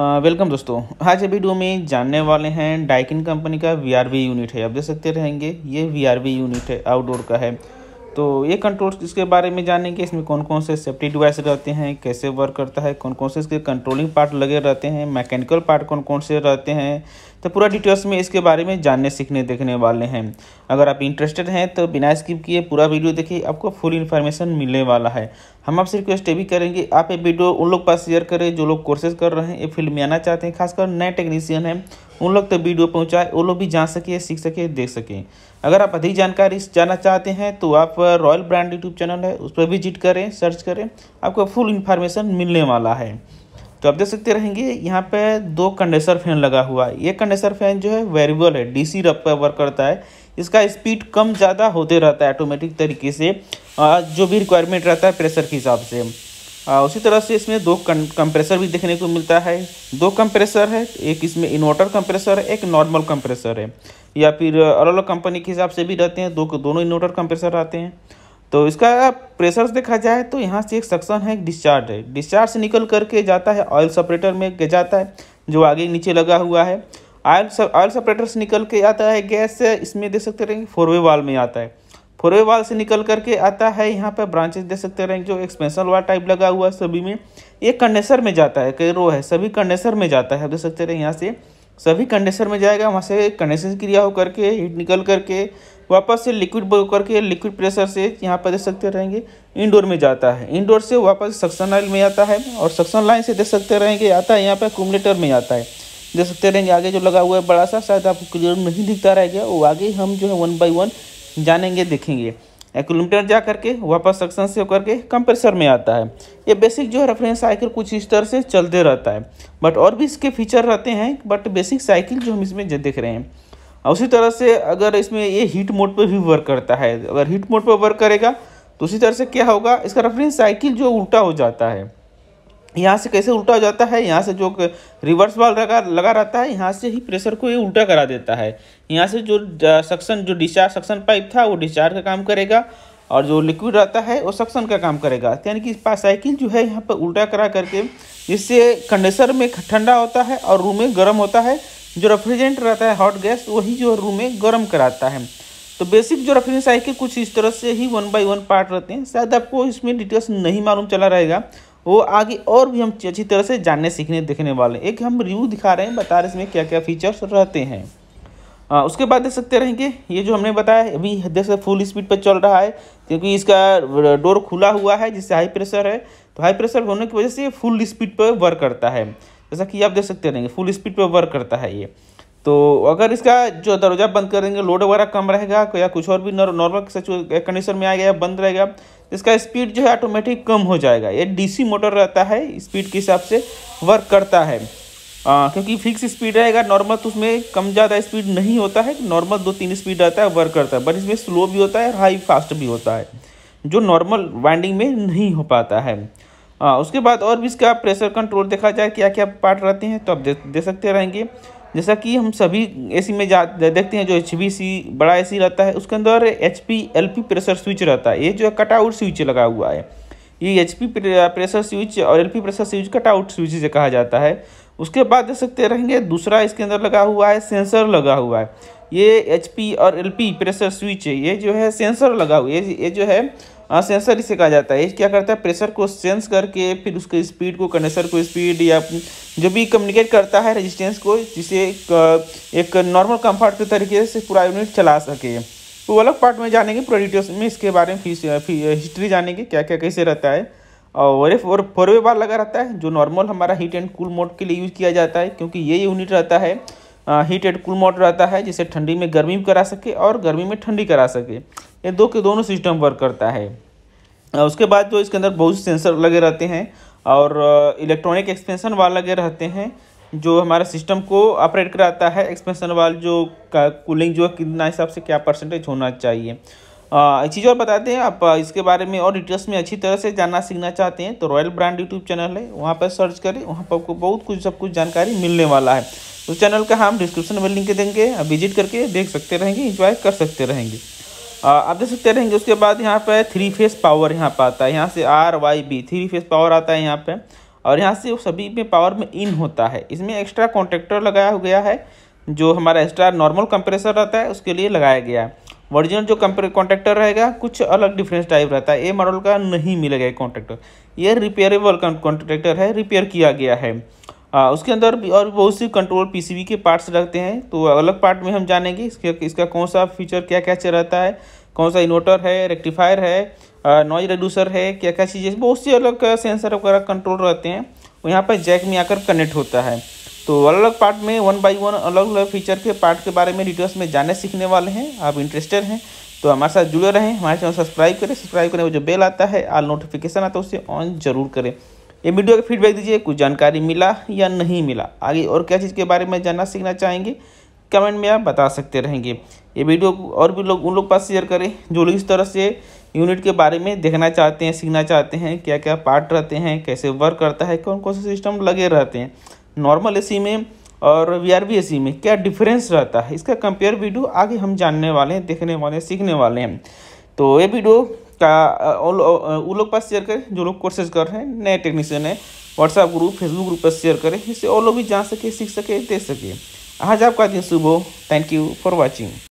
welcome दोस्तों आज dough में जानने वाले हैं डाइकिन कंपनी का वी यूनिट है आप देख सकते रहेंगे ये वी यूनिट है आउटडोर का है तो ये कंट्रोल्स इसके बारे में जानेंगे इसमें कौन कौन से सेफ्टी डिवाइस रहते हैं कैसे वर्क करता है कौन कौन से इसके कंट्रोलिंग पार्ट लगे रहते हैं मैकेनिकल पार्ट कौन कौन से रहते हैं तो पूरा डिटेल्स में इसके बारे में जानने सीखने देखने वाले हैं अगर आप इंटरेस्टेड हैं तो बिना स्किप किए पूरा वीडियो देखिए आपको फुल इन्फॉर्मेशन मिलने वाला है हम आपसे रिक्वेस्ट ये भी करेंगे आप ये वीडियो उन लोग पास शेयर करें जो लोग कोर्सेज कर रहे हैं ये फील्ड में आना चाहते हैं खासकर नए टेक्नीशियन हैं उन लोग तक वीडियो पहुँचाए वो लोग भी जान सके सीख सके देख सकें अगर आप अधिक जानकारी जानना चाहते हैं तो आप रॉयल ब्रांड यूट्यूब चैनल है उस पर विजिट करें सर्च करें आपको फुल इन्फॉर्मेशन मिलने वाला है तो आप देख सकते रहेंगे यहाँ पे दो कंडेंसर फैन लगा हुआ है ये कंडेंसर फैन जो है वेरिएबल है डीसी रब पर वर्क करता है इसका स्पीड कम ज़्यादा होते रहता है ऑटोमेटिक तरीके से जो भी रिक्वायरमेंट रहता है प्रेशर के हिसाब से उसी तरह से इसमें दो कंप्रेसर भी देखने को मिलता है दो कंप्रेसर है एक इसमें इन्वर्टर कंप्रेसर है एक नॉर्मल कंप्रेसर है या फिर अलग अलग कंपनी के हिसाब से भी रहते हैं दो दोनों इन्वर्टर कंप्रेसर आते हैं तो इसका प्रेशर देखा जाए तो यहाँ से एक सक्शन है डिस्चार्ज है डिस्चार्ज से निकल करके जाता है ऑयल सपरेटर में जाता है जो आगे नीचे लगा हुआ है ऑयल ऑयल सपरेटर से निकल के आता है गैस इसमें देख सकते रहेंगे फोरवे वाल में आता है वाल से निकल करके आता है यहाँ पर ब्रांचेस दे सकते हैं जो एक्सपेंशन वाला टाइप लगा हुआ है सभी में ये कंडेंसर में जाता है कई रो है सभी कंडेंसर में जाता है आप देख सकते रहें यहाँ से सभी कंडेंसर में जाएगा वहाँ से कंडेंसन क्रिया हो करके हीट निकल करके वापस से लिक्विड करके लिक्विड प्रेशर से यहाँ पर देख सकते रहेंगे इंडोर में जाता है इंडोर से वापस सक्शन लाइन में आता है और सक्शन लाइन से देख सकते रहेंगे आता है यहाँ पर कुमलेटर में आता है देख सकते रहेंगे आगे जो लगा हुआ है बड़ा सा शायद आपको क्लियर नहीं दिखता रहेगा वो आगे हम जो है वन बाई वन जानेंगे देखेंगे किलोमीटर जा करके वापस सक्सन से होकर के कंप्रेसर में आता है ये बेसिक जो है रेफरेंस साइकिल कुछ इस तरह से चलते रहता है बट और भी इसके फीचर रहते हैं बट बेसिक साइकिल जो हम इसमें देख रहे हैं उसी तरह से अगर इसमें ये हीट मोड पर भी वर्क करता है अगर हीट मोड पर वर्क करेगा तो उसी तरह से क्या होगा इसका रेफरेंस साइकिल जो उल्टा हो जाता है यहाँ से कैसे उल्टा हो जाता है यहाँ से जो रिवर्स वाल लगा लगा रहता है यहाँ से ही प्रेशर को ये उल्टा करा देता है यहाँ से जो सक्शन जो डिस्चार्ज सक्शन पाइप था वो डिस्चार्ज का काम करेगा और जो लिक्विड रहता है वो सक्शन का काम करेगा यानी कि साइकिल जो है यहाँ पर उल्टा करा करके जिससे कंडेंसर में ठंडा होता है और रूम में गर्म होता है जो रेफ्रिजरेंट रहता है हॉट गैस वही जो रूम में गर्म कराता है तो बेसिक जो रेफ्रिजरेंट साइकिल कुछ इस तरह से ही वन बाई वन पार्ट रहते हैं शायद आपको इसमें डिटेल्स नहीं मालूम चला रहेगा वो आगे और भी हम अच्छी तरह से जानने सीखने देखने वाले हैं एक हम रिव्यू दिखा रहे हैं बता रहे इसमें क्या क्या फीचर्स रहते हैं आ, उसके बाद देख सकते रहेंगे ये जो हमने बताया अभी देख सकते फुल स्पीड पर चल रहा है क्योंकि इसका डोर खुला हुआ है जिससे हाई प्रेशर है तो हाई प्रेशर होने की वजह से ये फुल स्पीड पर वर्क करता है जैसा कि आप देख सकते रहेंगे फुल स्पीड पर वर्क करता है ये तो अगर इसका जो दरवाज़ा बंद करेंगे लोड वगैरह कम रहेगा या कुछ और भी नॉर्मल कंडीशन में आएगा या बंद रहेगा इसका स्पीड जो है ऑटोमेटिक कम हो जाएगा ये डीसी मोटर रहता है स्पीड के हिसाब से वर्क करता है आ, क्योंकि फिक्स स्पीड रहेगा नॉर्मल तो उसमें कम ज़्यादा स्पीड नहीं होता है नॉर्मल दो तीन स्पीड रहता है वर्क करता है बट इसमें स्लो भी होता है हाई फास्ट भी होता है जो नॉर्मल वाइंडिंग में नहीं हो पाता है आ, उसके बाद और भी इसका प्रेशर कंट्रोल देखा जाए क्या क्या पार्ट रहते हैं तो आप दे, दे सकते रहेंगे जैसा कि हम सभी एसी में जा देखते हैं जो एच बड़ा एसी रहता है उसके अंदर एच पी प्रेशर स्विच रहता है ये जो कट आउट स्विच लगा हुआ है ये एच प्रेशर स्विच और L pressure switch cut out switch से कहा जाता है उसके बाद देख सकते रहेंगे दूसरा इसके अंदर लगा हुआ है सेंसर लगा हुआ है ये एच और एल प्रेशर स्विच है ये जो है सेंसर लगा हुआ है ये जो है हाँ सेंसर इसे कहा जाता है ये क्या करता है प्रेशर को सेंस करके फिर उसके स्पीड को कंडेंसर को स्पीड या जो भी कम्युनिकेट करता है रेजिस्टेंस को जिसे एक, एक नॉर्मल कंफर्ट के तरीके से पूरा यूनिट चला सके तो अलग पार्ट में जानेंगे पूरा डिटेल्स में इसके बारे में हिस्ट्री जानेंगे क्या क्या कैसे रहता है और और फोरवे बार लगा रहता है जो नॉर्मल हमारा हीट एंड कूल मोड के लिए यूज़ किया जाता है क्योंकि ये यूनिट रहता है हीट एंड कूल मोड रहता है जिसे ठंडी में गर्मी भी करा सके और गर्मी में ठंडी करा सके ये दो के दोनों सिस्टम वर्क करता है उसके बाद जो इसके अंदर बहुत सेंसर लगे रहते हैं और इलेक्ट्रॉनिक एक्सपेंसन वाल लगे रहते हैं जो हमारा सिस्टम को ऑपरेट कराता है एक्सपेंसन वाल जो का कूलिंग जो है कितना हिसाब से क्या परसेंटेज होना चाहिए एक चीज़ और बताते हैं आप इसके बारे में और डिटेल्स में अच्छी तरह से जानना सीखना चाहते हैं तो रॉयल ब्रांड यूट्यूब चैनल है वहाँ पर सर्च करें वहाँ पर आपको बहुत कुछ सब कुछ जानकारी मिलने वाला है उस तो चैनल का हम डिस्क्रिप्शन में लिंक देंगे विजिट करके देख सकते रहेंगे इंजॉय कर सकते रहेंगे आप देख सकते रहेंगे उसके बाद यहाँ पर थ्री फेस पावर यहाँ पर आता है यहाँ से R Y B three phase power आता है यहाँ पर और यहाँ से सभी में पावर में इन होता है इसमें एक्स्ट्रा कॉन्ट्रेक्टर लगाया गया है जो हमारा एक्स्ट्रा नॉर्मल कंप्रेसर रहता है उसके लिए लगाया गया है ओरिजिनल जो कंपनी कॉन्ट्रैक्टर रहेगा कुछ अलग डिफरेंस टाइप रहता है ए मॉडल का नहीं मिलेगा कॉन्ट्रैक्टर ये रिपेयरेबल कॉन्ट्रैक्टर है रिपेयर किया गया है आ, उसके अंदर भी और बहुत सी कंट्रोल पीसीबी के पार्ट्स रखते हैं तो अलग पार्ट में हम जानेंगे इसके इसका कौन सा फीचर क्या क्या रहता है कौन सा इन्वर्टर है रेक्टिफायर है नॉइज रेड्यूसर है क्या क्या चीज़ें बहुत सी अलग सेंसर वगैरह कंट्रोल रहते हैं यहाँ पर जैक में आकर कनेक्ट होता है तो अलग अलग पार्ट में वन बाई वन अलग अलग फीचर के पार्ट के बारे में डिटेल्स में जानने सीखने वाले हैं आप इंटरेस्टेड हैं तो हमारे साथ जुड़े रहें हमारे चैनल सब्सक्राइब करें सब्सक्राइब करने में जो बेल आता है आल नोटिफिकेशन आता है उसे ऑन जरूर करें ये वीडियो का फीडबैक दीजिए कुछ जानकारी मिला या नहीं मिला आगे और क्या चीज़ के बारे में जानना सीखना चाहेंगे कमेंट में आप बता सकते रहेंगे ये वीडियो और भी लोग उन लोग पास शेयर करें जो लोग इस तरह से यूनिट के बारे में देखना चाहते हैं सीखना चाहते हैं क्या क्या पार्ट रहते हैं कैसे वर्क करता है कौन कौन से सिस्टम लगे रहते हैं नॉर्मल ए में और वी आर में क्या डिफरेंस रहता है इसका कंपेयर वीडियो आगे हम जानने वाले हैं देखने वाले हैं सीखने वाले हैं तो ये वीडियो का वो लोग पास शेयर करें जो लोग कोर्सेज कर रहे हैं नए टेक्नीशियन है व्हाट्सएप ग्रुप फेसबुक ग्रुप पर शेयर करें इससे और लोग भी जान सके सीख सके दे सके आज आपका दिन शुभ हो थैंक यू फॉर वॉचिंग